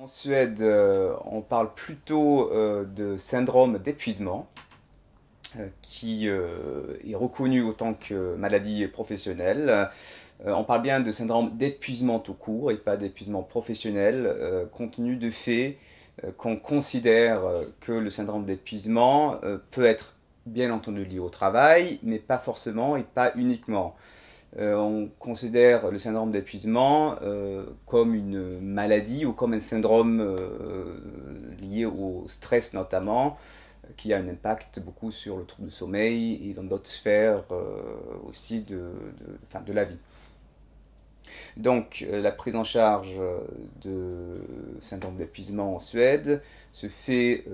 En Suède, euh, on parle plutôt euh, de syndrome d'épuisement euh, qui est reconnu autant que maladie professionnelle. on parle bien de syndrome d'épuisement tout court et pas d'épuisement professionnel, compte tenu du fait qu'on considère que le syndrome d'épuisement peut être bien entendu lié au travail, mais pas forcément et pas uniquement. Euh, on considère le syndrome d'épuisement euh, comme une maladie ou comme un syndrome euh, lié au stress notamment, qui a un impact beaucoup sur le trouble de sommeil et dans d'autres sphères aussi de, de, la vie. Donc la prise en charge de syndrome d'épuisement en Suède se fait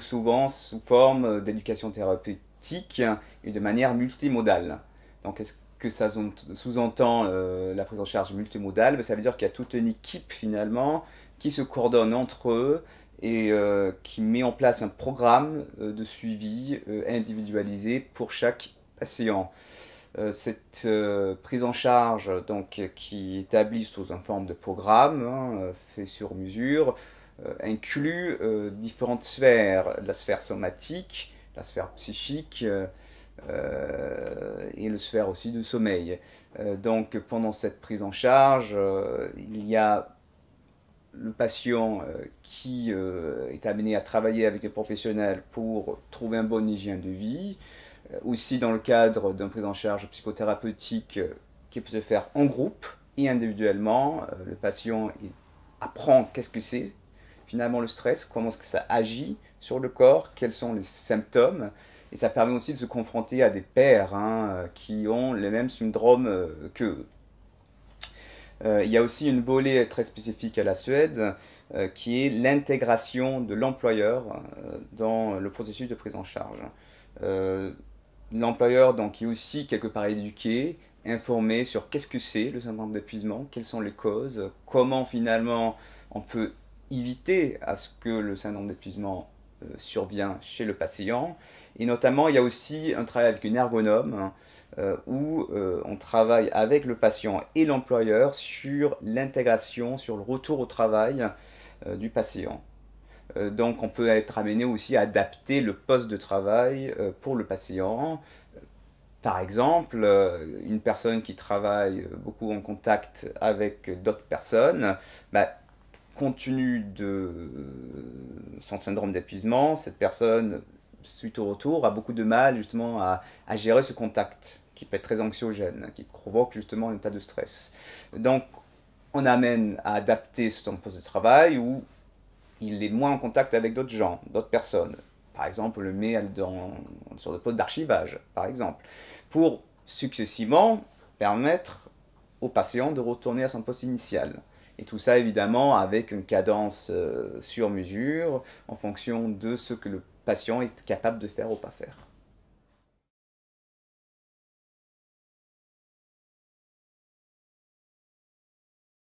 souvent sous forme d'éducation thérapeutique et de manière multimodale. Donc, est-ce que ça sous-entend euh, la prise en charge multimodale, ben, ça veut dire qu'il y a toute une équipe finalement qui se coordonne entre eux et euh, qui met en place un programme euh, de suivi individualisé pour chaque patient. Cette prise en charge donc, qui établie sous une forme de programme hein, fait sur mesure inclut différentes sphères, la sphère somatique, la sphère psychique, euh, et le sphère aussi du sommeil. Euh, donc pendant cette prise en charge, euh, il y a le patient qui est amené à travailler avec les professionnels pour trouver un bon hygiène de vie, aussi dans le cadre d'une prise en charge psychothérapeutique qui peut se faire en groupe et individuellement. le patient apprend qu'est-ce que c'est finalement le stress, comment est-ce que ça agit sur le corps, quels sont les symptômes. Et ça permet aussi de se confronter à des pères hein, euh, qui ont les mêmes syndromes euh, qu'eux. Euh, il y a aussi une volée très spécifique à la Suède qui est l'intégration de l'employeur dans le processus de prise en charge. l'employeur donc est aussi quelque part éduqué, informé sur qu'est-ce que c'est le syndrome d'épuisement, quelles sont les causes, comment finalement on peut éviter à ce que le syndrome d'épuisement euh, survient chez le patient. Et notamment, il y a aussi un travail avec une ergonome hein, euh, où euh, on travaille avec le patient et l'employeur sur l'intégration, sur le retour au travail du patient. donc on peut être amené aussi à adapter le poste de travail pour le patient. Par exemple, une personne qui travaille beaucoup en contact avec d'autres personnes, bah, continue de, son syndrome d'épuisement, cette personne, suite au retour, a beaucoup de mal justement à, gérer ce contact qui peut être très anxiogène, hein, qui provoque justement un état de stress. Donc, on amène à adapter son poste de travail où il est moins en contact avec d'autres gens, d'autres personnes. Par exemple, on le met dans, sur le poste d'archivage, par exemple, pour successivement permettre au patient de retourner à son poste initial. Et tout ça évidemment avec une cadence euh, sur mesure en fonction de ce que le patient est capable de faire ou pas faire.